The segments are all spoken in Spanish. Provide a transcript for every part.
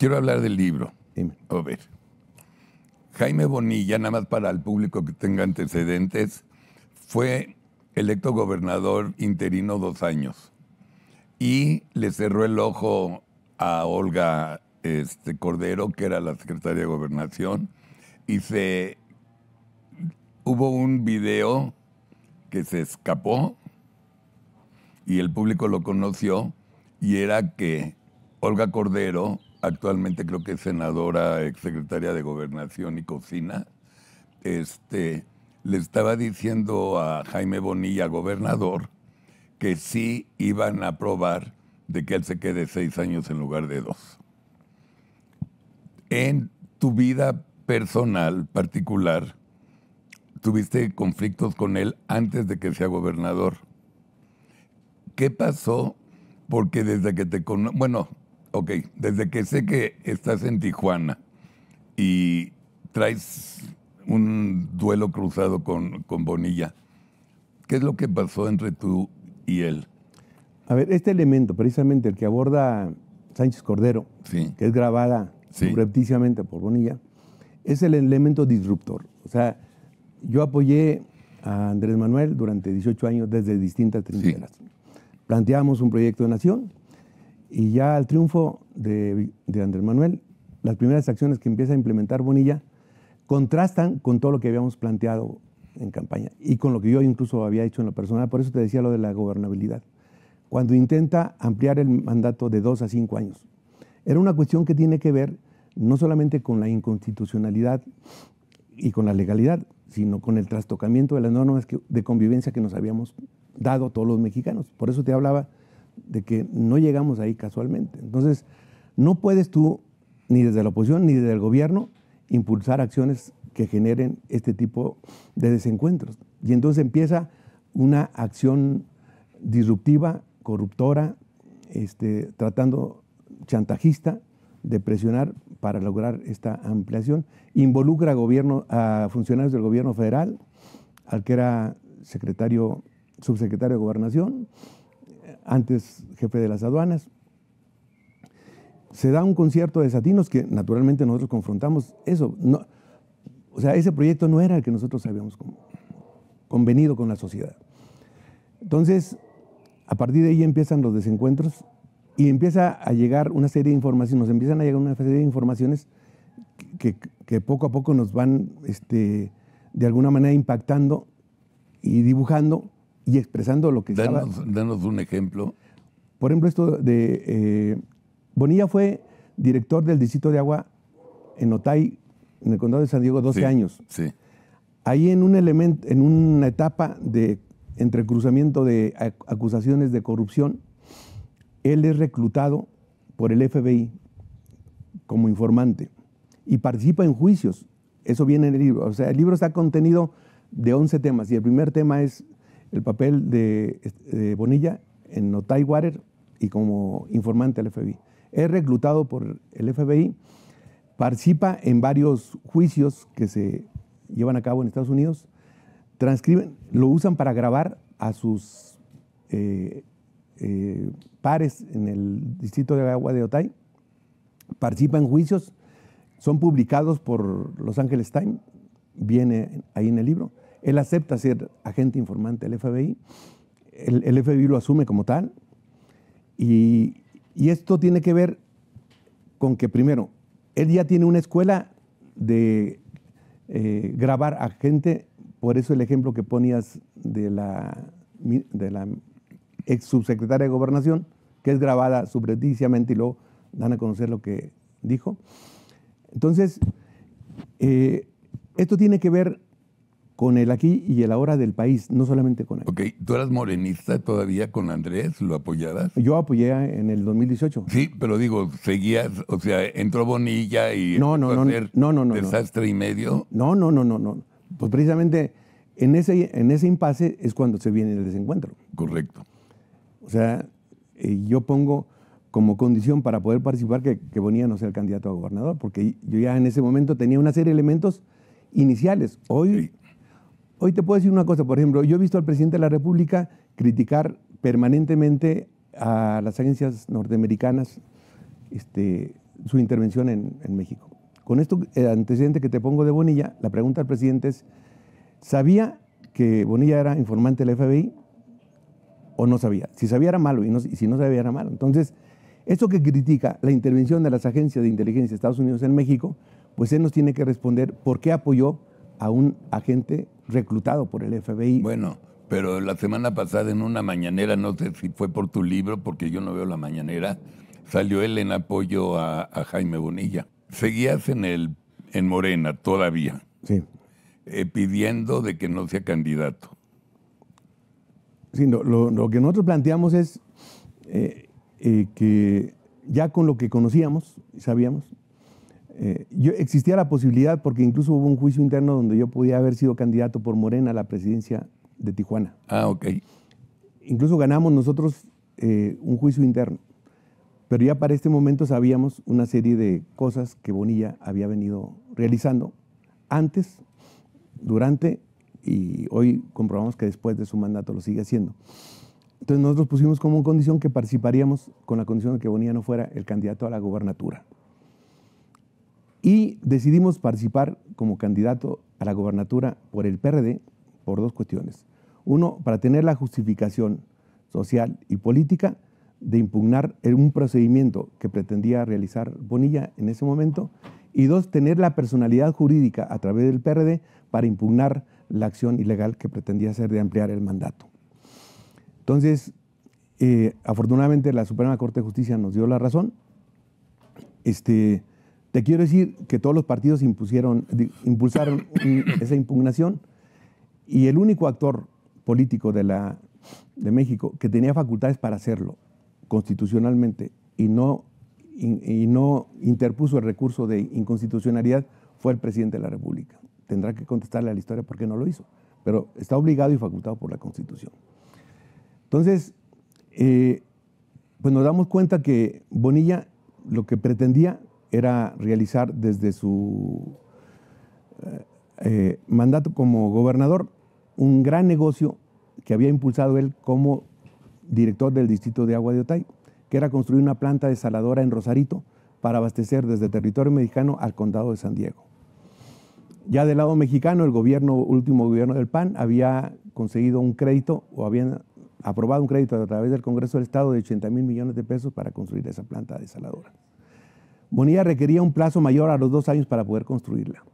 Quiero hablar del libro. A ver. Jaime Bonilla, nada más para el público que tenga antecedentes, fue electo gobernador interino dos años y le cerró el ojo a Olga este, Cordero, que era la secretaria de gobernación, y se hubo un video que se escapó y el público lo conoció y era que Olga Cordero actualmente creo que es senadora, exsecretaria de Gobernación y Cocina, este, le estaba diciendo a Jaime Bonilla, gobernador, que sí iban a aprobar de que él se quede seis años en lugar de dos. En tu vida personal, particular, tuviste conflictos con él antes de que sea gobernador. ¿Qué pasó? Porque desde que te conocí, bueno, ok, desde que sé que estás en Tijuana y traes un duelo cruzado con, Bonilla, ¿qué es lo que pasó entre tú y él? A ver, este elemento, precisamente el que aborda Sánchez Cordero, que es grabada sí. por Bonilla, es el elemento disruptor. O sea, yo apoyé a Andrés Manuel durante 18 años desde distintas trincheras. Planteábamos Planteamos un proyecto de nación, y ya al triunfo de, Andrés Manuel, las primeras acciones que empieza a implementar Bonilla contrastan con todo lo que habíamos planteado en campaña y con lo que yo incluso había hecho en la personal. Por eso te decía lo de la gobernabilidad. Cuando intenta ampliar el mandato de dos a cinco años, era una cuestión que tiene que ver no solamente con la inconstitucionalidad y con la legalidad, sino con el trastocamiento de las normas de convivencia que nos habíamos dado todos los mexicanos. Por eso te hablaba de que no llegamos ahí casualmente. Entonces, no puedes tú, ni desde la oposición ni desde el gobierno, impulsar acciones que generen este tipo de desencuentros. Y entonces empieza una acción disruptiva, corruptora, este, tratando chantajista de presionar para lograr esta ampliación. Involucra a, gobierno, a funcionarios del gobierno federal, al que era secretario, subsecretario de Gobernación, antes jefe de las aduanas. Se da un concierto de Satinos que naturalmente nosotros confrontamos eso. o sea, ese proyecto no era el que nosotros habíamos convenido con la sociedad. Entonces, a partir de ahí empiezan los desencuentros y empieza a llegar una serie de informaciones, nos empiezan a llegar una serie de informaciones que, que poco a poco nos van este, de alguna manera impactando y dibujando y expresando lo que danos, estaba... Danos un ejemplo. Por ejemplo, esto de... Eh, Bonilla fue director del Distrito de Agua en Otay, en el condado de San Diego, 12 años. Sí. Ahí en un elemento, en una etapa de entrecruzamiento de acusaciones de corrupción, él es reclutado por el FBI como informante y participa en juicios. Eso viene en el libro. O sea, el libro está contenido de 11 temas y el primer tema es el papel de, Bonilla en Otay Water y como informante al FBI. Es reclutado por el FBI, participa en varios juicios que se llevan a cabo en Estados Unidos, transcriben, lo usan para grabar a sus eh, eh, pares en el distrito de Agua de Otay, participa en juicios, son publicados por Los Angeles Times, viene ahí en el libro. Él acepta ser agente informante del FBI, el, FBI lo asume como tal, y, esto tiene que ver con que primero, él ya tiene una escuela de eh, grabar a gente, por eso el ejemplo que ponías de la, de la ex subsecretaria de gobernación, que es grabada subrepticiamente y luego dan a conocer lo que dijo. Entonces, eh, esto tiene que ver con el aquí y el ahora del país, no solamente con él. Ok, ¿tú eras morenista todavía con Andrés? ¿Lo apoyabas? Yo apoyé en el 2018. Sí, pero digo, seguías, o sea, entró Bonilla y no, no, no, no, desastre y medio. No, no, no, no, no. Pues precisamente en ese, en ese impasse es cuando se viene el desencuentro. Correcto. O sea, eh, yo pongo como condición para poder participar que, Bonilla no sea el candidato a gobernador, porque yo ya en ese momento tenía una serie de elementos iniciales. Hoy... Hoy te puedo decir una cosa, por ejemplo, yo he visto al presidente de la República criticar permanentemente a las agencias norteamericanas este, su intervención en, México. Con esto, el antecedente que te pongo de Bonilla, la pregunta al presidente es, ¿sabía que Bonilla era informante del FBI o no sabía? Si sabía era malo y, si no sabía era malo. Entonces, esto que critica la intervención de las agencias de inteligencia de Estados Unidos en México, pues él nos tiene que responder por qué apoyó a un agente reclutado por el FBI. Bueno, pero la semana pasada en una mañanera, no sé si fue por tu libro, porque yo no veo la mañanera, salió él en apoyo a, Jaime Bonilla. Seguías en, el, en Morena todavía. Sí. Eh, pidiendo de que no sea candidato. Sí, lo, que nosotros planteamos es eh, eh, que ya con lo que conocíamos y sabíamos, eh, yo, existía la posibilidad, porque incluso hubo un juicio interno donde yo podía haber sido candidato por Morena a la presidencia de Tijuana. Ah, ok. Incluso ganamos nosotros eh, un juicio interno. Pero ya para este momento sabíamos una serie de cosas que Bonilla había venido realizando antes, durante y hoy comprobamos que después de su mandato lo sigue haciendo. Entonces nosotros pusimos como condición que participaríamos con la condición de que Bonilla no fuera el candidato a la gobernatura y decidimos participar como candidato a la gobernatura por el PRD por dos cuestiones. Uno, para tener la justificación social y política de impugnar un procedimiento que pretendía realizar Bonilla en ese momento, y dos, tener la personalidad jurídica a través del PRD para impugnar la acción ilegal que pretendía hacer de ampliar el mandato. Entonces, eh, afortunadamente la Suprema Corte de Justicia nos dio la razón. Este, te quiero decir que todos los partidos impusieron, impulsaron esa impugnación y el único actor político de, la, de México que tenía facultades para hacerlo constitucionalmente y no, y, no interpuso el recurso de inconstitucionalidad fue el presidente de la República. Tendrá que contestarle a la historia por qué no lo hizo, pero está obligado y facultado por la Constitución. Entonces, eh, pues nos damos cuenta que Bonilla lo que pretendía era realizar desde su eh, eh, mandato como gobernador un gran negocio que había impulsado él como director del distrito de Agua de Otay, que era construir una planta desaladora en Rosarito para abastecer desde territorio mexicano al condado de San Diego. Ya del lado mexicano, el gobierno, último gobierno del PAN, había conseguido un crédito o habían aprobado un crédito a través del Congreso del Estado de 80 mil millones de pesos para construir esa planta desaladora. Bonilla requería un plazo mayor a los dos años para poder construirla.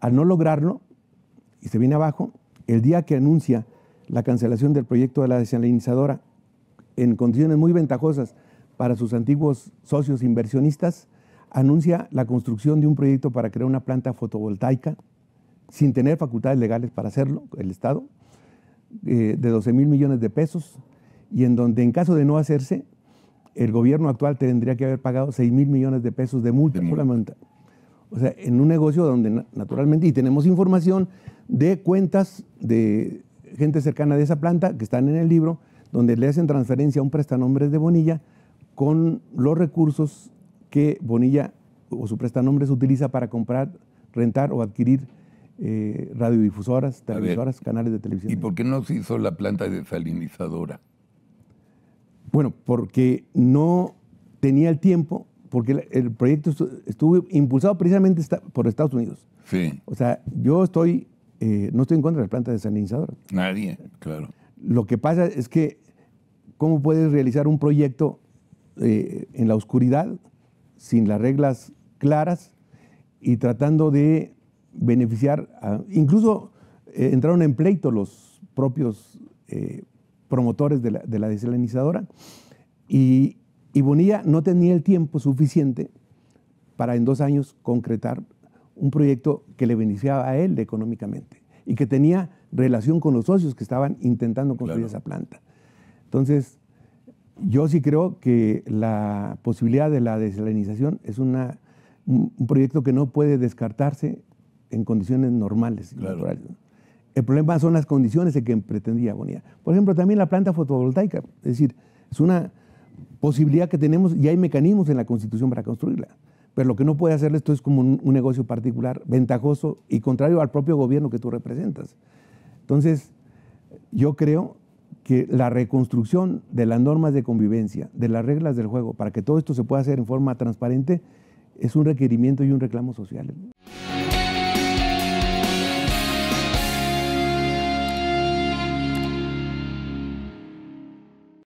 Al no lograrlo, y se viene abajo, el día que anuncia la cancelación del proyecto de la desalinizadora en condiciones muy ventajosas para sus antiguos socios inversionistas, anuncia la construcción de un proyecto para crear una planta fotovoltaica sin tener facultades legales para hacerlo, el Estado, eh, de 12 mil millones de pesos, y en donde en caso de no hacerse, el gobierno actual tendría que haber pagado 6 mil millones de pesos de multa planta, O sea, en un negocio donde naturalmente, y tenemos información de cuentas de gente cercana de esa planta que están en el libro, donde le hacen transferencia a un prestanombres de Bonilla con los recursos que Bonilla o su se utiliza para comprar, rentar o adquirir eh, radiodifusoras, televisoras, canales de televisión. ¿Y por qué no se hizo la planta desalinizadora? Bueno, porque no tenía el tiempo, porque el proyecto estuvo impulsado precisamente por Estados Unidos. Sí. O sea, yo estoy, eh, no estoy en contra de las plantas desalinizadoras. Nadie, claro. Lo que pasa es que, ¿cómo puedes realizar un proyecto eh, en la oscuridad, sin las reglas claras y tratando de beneficiar, incluso eh, entraron en pleito los propios promotores de la, de desalinizadora. Y, y Bonilla no tenía el tiempo suficiente para en dos años concretar un proyecto que le beneficiaba a él económicamente y que tenía relación con los socios que estaban intentando construir esa planta. Entonces, yo sí creo que la posibilidad de la desalinización es una, un proyecto que no puede descartarse en condiciones normales. y Naturales. El problema son las condiciones en que pretendía Bonilla. Por ejemplo, también la planta fotovoltaica. Es decir, es una posibilidad que tenemos y hay mecanismos en la Constitución para construirla. Pero lo que no puede hacerle esto es como un negocio particular, ventajoso y contrario al propio gobierno que tú representas. Entonces, yo creo que la reconstrucción de las normas de convivencia, de las reglas del juego, para que todo esto se pueda hacer en forma transparente, es un requerimiento y un reclamo social.